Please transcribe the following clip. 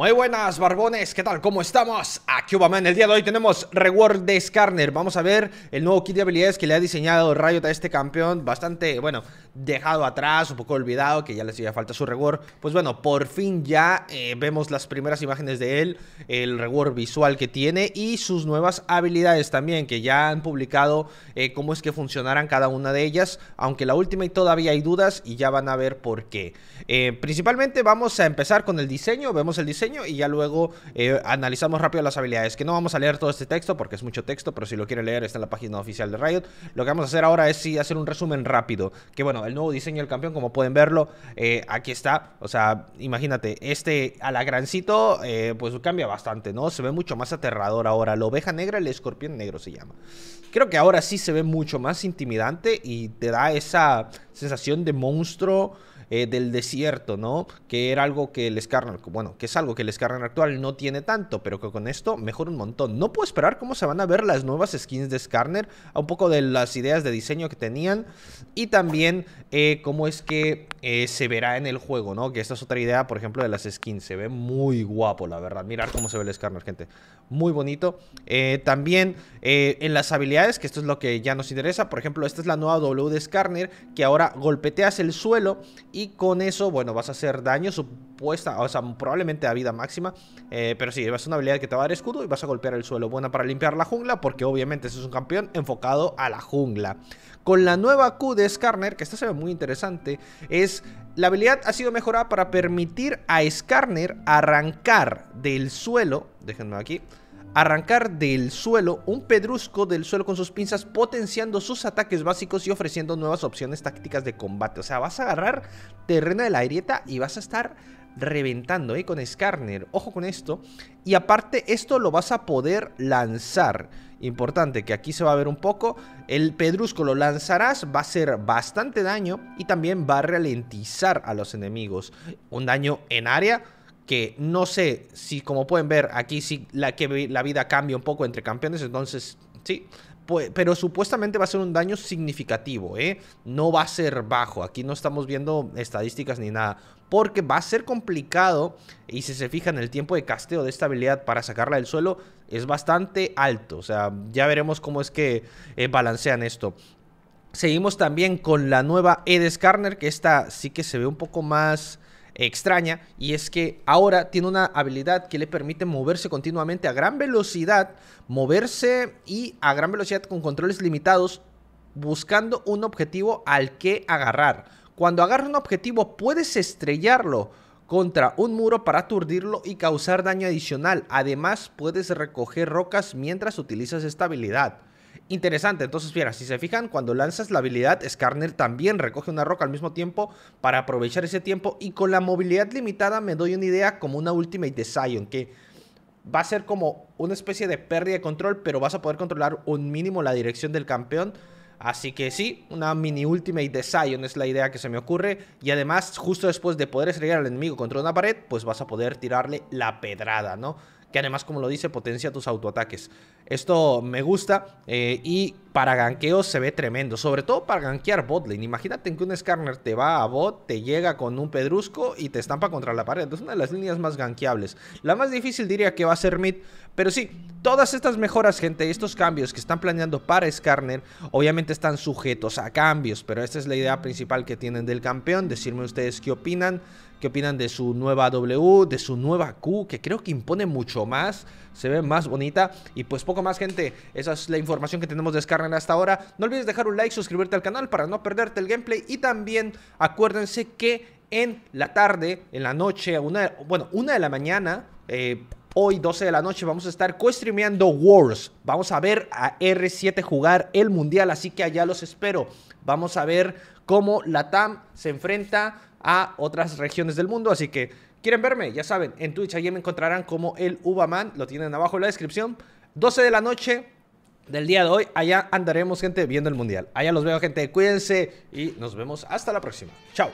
Muy buenas, barbones, ¿qué tal? ¿Cómo estamos? Aquí Obama, el día de hoy tenemos Reward de Skarner Vamos a ver el nuevo kit de habilidades que le ha diseñado Riot a este campeón Bastante, bueno, dejado atrás, un poco olvidado, que ya le hacía falta su reward Pues bueno, por fin ya eh, vemos las primeras imágenes de él El reward visual que tiene y sus nuevas habilidades también Que ya han publicado eh, cómo es que funcionarán cada una de ellas Aunque la última y todavía hay dudas y ya van a ver por qué eh, Principalmente vamos a empezar con el diseño, vemos el diseño y ya luego eh, analizamos rápido las habilidades. Que no vamos a leer todo este texto porque es mucho texto, pero si lo quiere leer está en la página oficial de Riot. Lo que vamos a hacer ahora es sí hacer un resumen rápido. Que bueno, el nuevo diseño del campeón, como pueden verlo, eh, aquí está. O sea, imagínate, este alagrancito eh, pues cambia bastante, ¿no? Se ve mucho más aterrador ahora. La oveja negra, el escorpión negro se llama. Creo que ahora sí se ve mucho más intimidante y te da esa sensación de monstruo eh, del desierto, ¿no? Que era algo que el Skarner, bueno, que es algo que el Scarner actual no tiene tanto, pero que con esto mejora un montón. No puedo esperar cómo se van a ver las nuevas skins de Skarner. un poco de las ideas de diseño que tenían y también eh, cómo es que eh, se verá en el juego, ¿no? Que esta es otra idea, por ejemplo, de las skins. Se ve muy guapo, la verdad. Mirar cómo se ve el Scarner, gente. Muy bonito. también en las habilidades, que esto es lo que ya nos interesa. Por ejemplo, esta es la nueva W de Skarner que ahora golpeteas el suelo y y con eso, bueno, vas a hacer daño supuesta, o sea, probablemente a vida máxima. Eh, pero sí, vas a una habilidad que te va a dar escudo y vas a golpear el suelo. Buena para limpiar la jungla, porque obviamente ese es un campeón enfocado a la jungla. Con la nueva Q de Skarner, que esta se ve muy interesante, es la habilidad ha sido mejorada para permitir a Skarner arrancar del suelo. Déjenme aquí arrancar del suelo un pedrusco del suelo con sus pinzas, potenciando sus ataques básicos y ofreciendo nuevas opciones tácticas de combate. O sea, vas a agarrar terreno de la grieta y vas a estar reventando eh, con Skarner. Ojo con esto. Y aparte, esto lo vas a poder lanzar. Importante, que aquí se va a ver un poco. El pedrusco lo lanzarás, va a hacer bastante daño y también va a ralentizar a los enemigos. Un daño en área que no sé si, como pueden ver, aquí sí la, que la vida cambia un poco entre campeones, entonces sí, pues, pero supuestamente va a ser un daño significativo, ¿eh? No va a ser bajo, aquí no estamos viendo estadísticas ni nada, porque va a ser complicado y si se fijan el tiempo de casteo de esta habilidad para sacarla del suelo es bastante alto, o sea, ya veremos cómo es que eh, balancean esto. Seguimos también con la nueva Edescarner, que esta sí que se ve un poco más extraña y es que ahora tiene una habilidad que le permite moverse continuamente a gran velocidad, moverse y a gran velocidad con controles limitados buscando un objetivo al que agarrar. Cuando agarra un objetivo puedes estrellarlo contra un muro para aturdirlo y causar daño adicional. Además puedes recoger rocas mientras utilizas esta habilidad interesante. Entonces, mira, si se fijan, cuando lanzas la habilidad, Skarner también recoge una roca al mismo tiempo para aprovechar ese tiempo. Y con la movilidad limitada me doy una idea como una Ultimate de Zion, que va a ser como una especie de pérdida de control, pero vas a poder controlar un mínimo la dirección del campeón. Así que sí, una mini ultimate de Zion es la idea que se me ocurre. Y además, justo después de poder estrellar al enemigo contra una pared, pues vas a poder tirarle la pedrada, ¿no? que además, como lo dice, potencia tus autoataques. Esto me gusta eh, y para ganqueos se ve tremendo, sobre todo para ganquear botlane. Imagínate que un Skarner te va a bot, te llega con un pedrusco y te estampa contra la pared. Es una de las líneas más ganqueables. La más difícil diría que va a ser mid, pero sí, todas estas mejoras, gente, estos cambios que están planeando para Skarner, obviamente están sujetos a cambios, pero esta es la idea principal que tienen del campeón. Decirme ustedes qué opinan. ¿Qué opinan de su nueva W, de su nueva Q, que creo que impone mucho más, se ve más bonita? Y pues poco más, gente, esa es la información que tenemos de Skarner hasta ahora. No olvides dejar un like, suscribirte al canal para no perderte el gameplay y también acuérdense que en la tarde, en la noche, una, bueno, una de la mañana, eh, hoy 12 de la noche, vamos a estar co-streameando Wars. Vamos a ver a R7 jugar el Mundial, así que allá los espero. Vamos a ver cómo la TAM se enfrenta a otras regiones del mundo. Así que, ¿quieren verme? Ya saben, en Twitch allí me encontrarán como el Ubaman. Lo tienen abajo en la descripción. 12 de la noche del día de hoy. Allá andaremos, gente, viendo el mundial. Allá los veo, gente. Cuídense y nos vemos hasta la próxima. Chao.